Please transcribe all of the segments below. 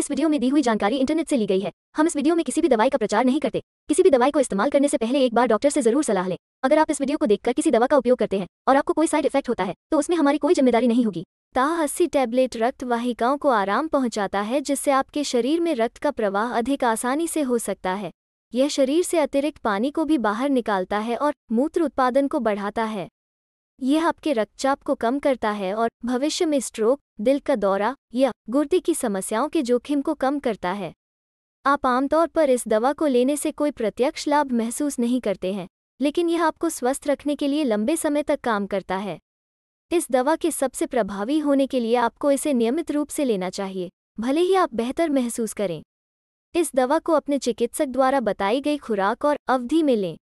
इस वीडियो में दी हुई जानकारी इंटरनेट से ली गई है हम इस वीडियो में किसी भी दवाई का प्रचार नहीं करते किसी भी दवाई को इस्तेमाल करने से पहले एक बार डॉक्टर से जरूर सलाह लें अगर आप इस वीडियो को देखकर किसी दवा का उपयोग करते हैं और आपको कोई साइड इफेक्ट होता है तो उसमें हमारी कोई जिम्मेदारी नहीं होगी ताहसी टैबलेट रक्त वाहिकाओं को आराम पहुँचाता है जिससे आपके शरीर में रक्त का प्रवाह अधिक आसानी से हो सकता है यह शरीर से अतिरिक्त पानी को भी बाहर निकालता है और मूत्र उत्पादन को बढ़ाता है यह आपके रक्तचाप को कम करता है और भविष्य में स्ट्रोक दिल का दौरा या गुर्दे की समस्याओं के जोखिम को कम करता है आप आमतौर पर इस दवा को लेने से कोई प्रत्यक्ष लाभ महसूस नहीं करते हैं लेकिन यह आपको स्वस्थ रखने के लिए लंबे समय तक काम करता है इस दवा के सबसे प्रभावी होने के लिए आपको इसे नियमित रूप से लेना चाहिए भले ही आप बेहतर महसूस करें इस दवा को अपने चिकित्सक द्वारा बताई गई खुराक और अवधि में लें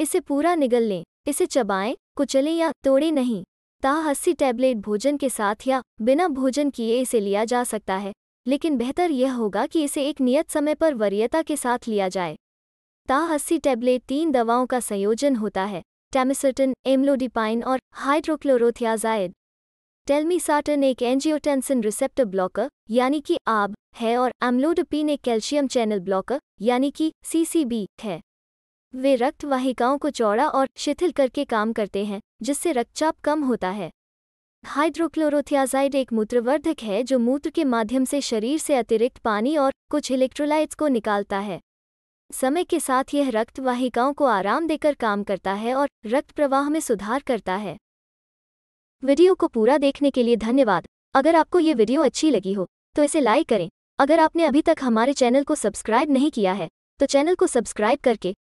इसे पूरा निगल लें इसे चबाएं कुचले या तोड़े नहीं ताह अस्सी टैबलेट भोजन के साथ या बिना भोजन किए इसे लिया जा सकता है लेकिन बेहतर यह होगा कि इसे एक नियत समय पर वरीयता के साथ लिया जाए ता हस्सी टैबलेट तीन दवाओं का संयोजन होता है टैमिसटन एम्लोडिपाइन और हाइड्रोक्लोरोथियाजाइड टेलमीसाटन एक एंजियोटेंसिन रिसेप्टर ब्लॉकर यानी कि आब है और एम्लोडपिन एक कैल्शियम चैनल ब्लॉकर यानी कि सीसीबी है वे रक्त वाहिकाओं को चौड़ा और शिथिल करके काम करते हैं जिससे रक्तचाप कम होता है हाइड्रोक्लोरोथियाजाइड एक मूत्रवर्धक है जो मूत्र के माध्यम से शरीर से अतिरिक्त पानी और कुछ इलेक्ट्रोलाइट्स को निकालता है समय के साथ यह रक्त वाहिकाओं को आराम देकर काम करता है और रक्त प्रवाह में सुधार करता है वीडियो को पूरा देखने के लिए धन्यवाद अगर आपको ये वीडियो अच्छी लगी हो तो इसे लाइक करें अगर आपने अभी तक हमारे चैनल को सब्सक्राइब नहीं किया है तो चैनल को सब्सक्राइब करके